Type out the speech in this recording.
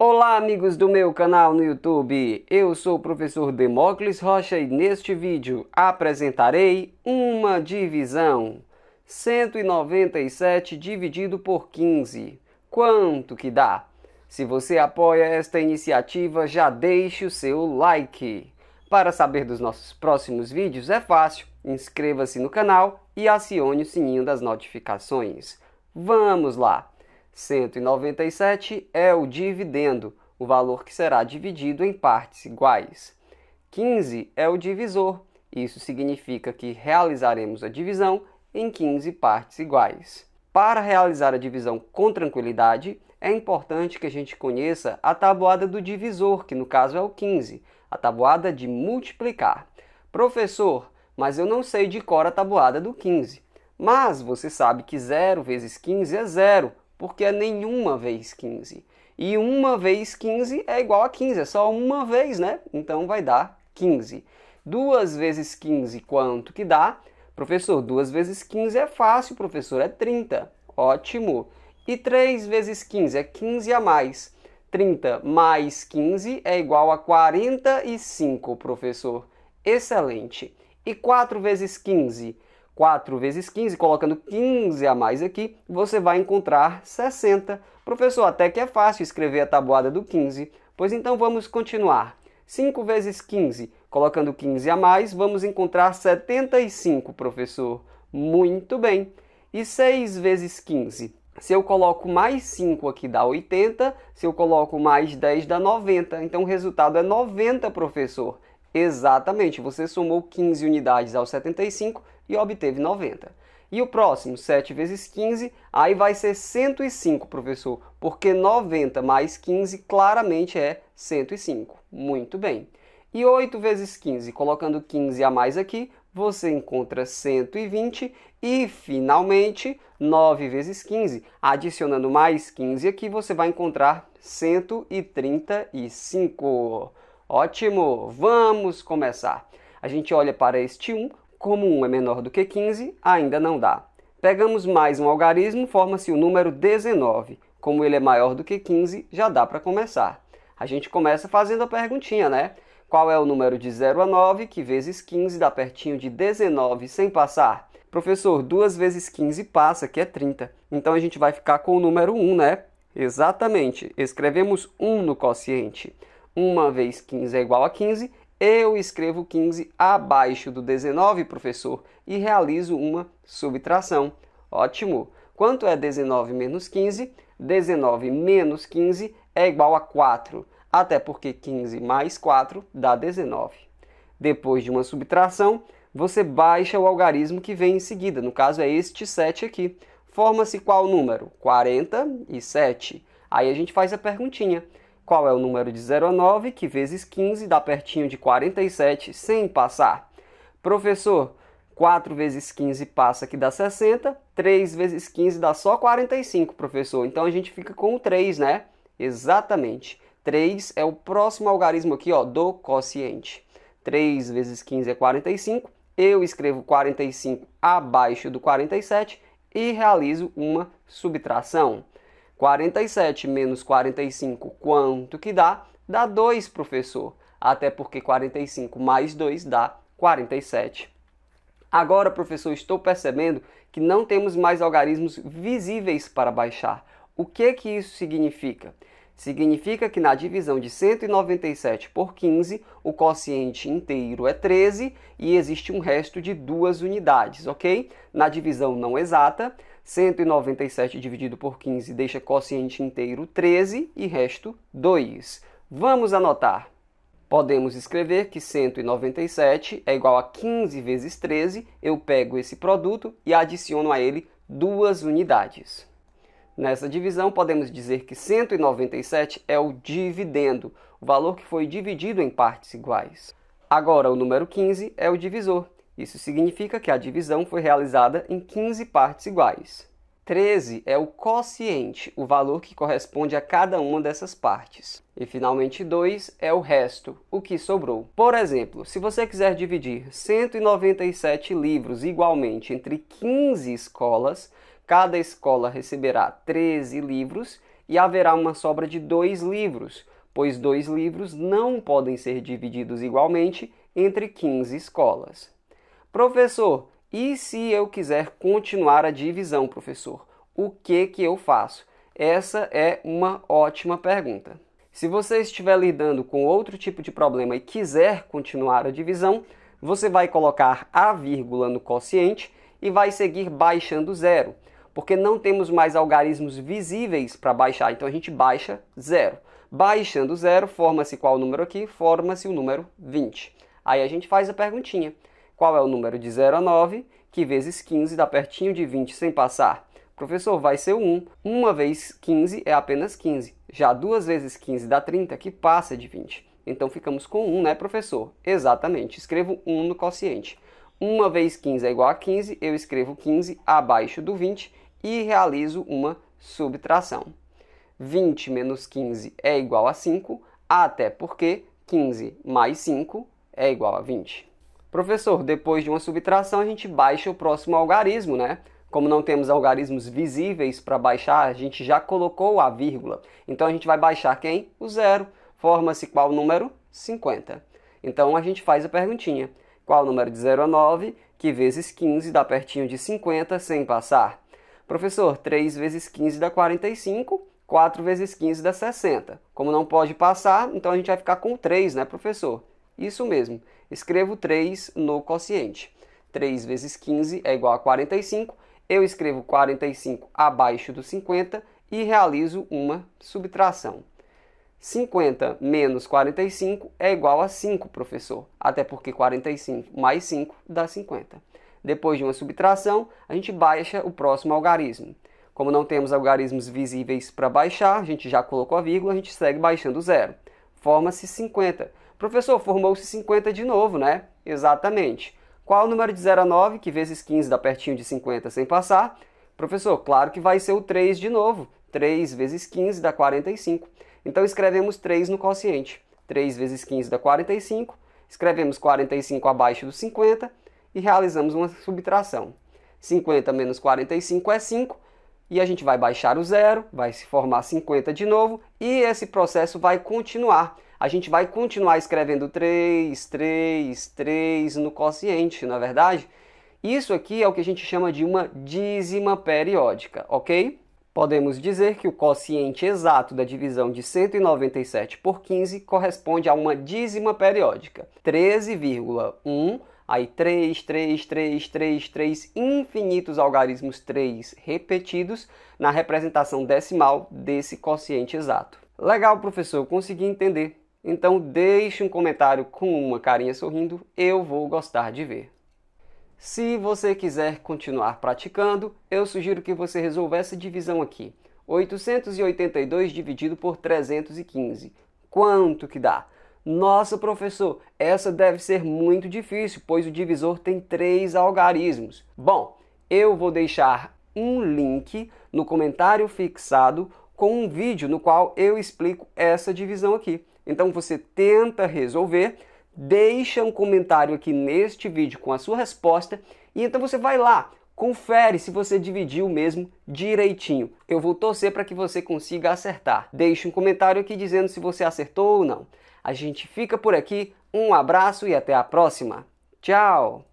Olá amigos do meu canal no YouTube, eu sou o professor Demócles Rocha e neste vídeo apresentarei uma divisão 197 dividido por 15, quanto que dá? Se você apoia esta iniciativa já deixe o seu like. Para saber dos nossos próximos vídeos é fácil, inscreva-se no canal e acione o sininho das notificações. Vamos lá! 197 é o dividendo, o valor que será dividido em partes iguais. 15 é o divisor, isso significa que realizaremos a divisão em 15 partes iguais. Para realizar a divisão com tranquilidade, é importante que a gente conheça a tabuada do divisor, que no caso é o 15, a tabuada de multiplicar. Professor, mas eu não sei de cor a tabuada do 15. Mas você sabe que 0 vezes 15 é zero, porque é nenhuma vez 15. E uma vez 15 é igual a 15, é só uma vez, né? Então vai dar 15. Duas vezes 15, quanto que dá? Professor, duas vezes 15 é fácil, professor, é 30. Ótimo. E 3 vezes 15 é 15 a mais. 30 mais 15 é igual a 45, professor. Excelente. E 4 vezes 15? 4 vezes 15, colocando 15 a mais aqui, você vai encontrar 60. Professor, até que é fácil escrever a tabuada do 15. Pois então vamos continuar. 5 vezes 15, colocando 15 a mais, vamos encontrar 75, professor. Muito bem. E 6 vezes 15? Se eu coloco mais 5 aqui dá 80, se eu coloco mais 10 dá 90. Então o resultado é 90, professor. Exatamente, você somou 15 unidades ao 75 e obteve 90. E o próximo, 7 vezes 15, aí vai ser 105, professor, porque 90 mais 15 claramente é 105. Muito bem. E 8 vezes 15, colocando 15 a mais aqui, você encontra 120. E, finalmente, 9 vezes 15, adicionando mais 15 aqui, você vai encontrar 135. Ótimo! Vamos começar. A gente olha para este 1, como 1 é menor do que 15, ainda não dá. Pegamos mais um algarismo, forma-se o número 19. Como ele é maior do que 15, já dá para começar. A gente começa fazendo a perguntinha, né? Qual é o número de 0 a 9, que vezes 15 dá pertinho de 19 sem passar? Professor, 2 vezes 15 passa, que é 30. Então a gente vai ficar com o número 1, né? Exatamente. Escrevemos 1 no quociente. 1 vezes 15 é igual a 15, eu escrevo 15 abaixo do 19, professor, e realizo uma subtração. Ótimo! Quanto é 19 menos 15? 19 menos 15 é igual a 4, até porque 15 mais 4 dá 19. Depois de uma subtração, você baixa o algarismo que vem em seguida, no caso é este 7 aqui. Forma-se qual número? 47. Aí a gente faz a perguntinha. Qual é o número de 0 a 9, que vezes 15 dá pertinho de 47, sem passar? Professor, 4 vezes 15 passa, que dá 60. 3 vezes 15 dá só 45, professor. Então a gente fica com o 3, né? Exatamente. 3 é o próximo algarismo aqui, ó, do quociente. 3 vezes 15 é 45. Eu escrevo 45 abaixo do 47 e realizo uma subtração. 47 menos 45, quanto que dá? Dá 2, professor. Até porque 45 mais 2 dá 47. Agora, professor, estou percebendo que não temos mais algarismos visíveis para baixar. O que que isso significa? Significa que na divisão de 197 por 15, o quociente inteiro é 13 e existe um resto de duas unidades, ok? Na divisão não exata, 197 dividido por 15 deixa quociente inteiro 13 e resto 2. Vamos anotar. Podemos escrever que 197 é igual a 15 vezes 13. Eu pego esse produto e adiciono a ele duas unidades. Nessa divisão, podemos dizer que 197 é o dividendo, o valor que foi dividido em partes iguais. Agora, o número 15 é o divisor, isso significa que a divisão foi realizada em 15 partes iguais. 13 é o quociente, o valor que corresponde a cada uma dessas partes. E finalmente 2 é o resto, o que sobrou. Por exemplo, se você quiser dividir 197 livros igualmente entre 15 escolas, cada escola receberá 13 livros e haverá uma sobra de 2 livros, pois dois livros não podem ser divididos igualmente entre 15 escolas. Professor, e se eu quiser continuar a divisão, professor? O que que eu faço? Essa é uma ótima pergunta. Se você estiver lidando com outro tipo de problema e quiser continuar a divisão, você vai colocar a vírgula no quociente e vai seguir baixando zero, porque não temos mais algarismos visíveis para baixar, então a gente baixa zero. Baixando zero, forma-se qual número aqui? Forma-se o número 20. Aí a gente faz a perguntinha. Qual é o número de 0 a 9? Que vezes 15 dá pertinho de 20 sem passar. Professor, vai ser 1. 1 vez 15 é apenas 15. Já 2 vezes 15 dá 30, que passa de 20. Então ficamos com 1, né, professor? Exatamente. Escrevo 1 no quociente. 1 vez 15 é igual a 15, eu escrevo 15 abaixo do 20 e realizo uma subtração. 20 menos 15 é igual a 5, até porque 15 mais 5 é igual a 20. Professor, depois de uma subtração a gente baixa o próximo algarismo, né? Como não temos algarismos visíveis para baixar, a gente já colocou a vírgula. Então a gente vai baixar quem? O zero. Forma-se qual número? 50. Então a gente faz a perguntinha. Qual o número de 0 a 9, que vezes 15 dá pertinho de 50 sem passar? Professor, 3 vezes 15 dá 45, 4 vezes 15 dá 60. Como não pode passar, então a gente vai ficar com 3, né, professor? Isso mesmo. Escrevo 3 no quociente. 3 vezes 15 é igual a 45. Eu escrevo 45 abaixo do 50 e realizo uma subtração. 50 menos 45 é igual a 5, professor. Até porque 45 mais 5 dá 50. Depois de uma subtração, a gente baixa o próximo algarismo. Como não temos algarismos visíveis para baixar, a gente já colocou a vírgula, a gente segue baixando o zero. Forma-se 50. Professor, formou-se 50 de novo, né? Exatamente. Qual o número de 0 a 9, que vezes 15 dá pertinho de 50 sem passar? Professor, claro que vai ser o 3 de novo. 3 vezes 15 dá 45. Então escrevemos 3 no quociente. 3 vezes 15 dá 45. Escrevemos 45 abaixo do 50 e realizamos uma subtração. 50 menos 45 é 5 e a gente vai baixar o zero, vai se formar 50 de novo e esse processo vai continuar a gente vai continuar escrevendo 3, 3, 3 no quociente, na é verdade? Isso aqui é o que a gente chama de uma dízima periódica, ok? Podemos dizer que o quociente exato da divisão de 197 por 15 corresponde a uma dízima periódica, 13,1 aí 3, 3, 3, 3, 3, infinitos algarismos 3 repetidos na representação decimal desse quociente exato. Legal, professor, consegui entender. Então deixe um comentário com uma carinha sorrindo, eu vou gostar de ver. Se você quiser continuar praticando, eu sugiro que você resolva essa divisão aqui. 882 dividido por 315. Quanto que dá? Nossa, professor, essa deve ser muito difícil, pois o divisor tem três algarismos. Bom, eu vou deixar um link no comentário fixado com um vídeo no qual eu explico essa divisão aqui. Então você tenta resolver, deixa um comentário aqui neste vídeo com a sua resposta e então você vai lá, confere se você dividiu mesmo direitinho. Eu vou torcer para que você consiga acertar. Deixe um comentário aqui dizendo se você acertou ou não. A gente fica por aqui, um abraço e até a próxima. Tchau!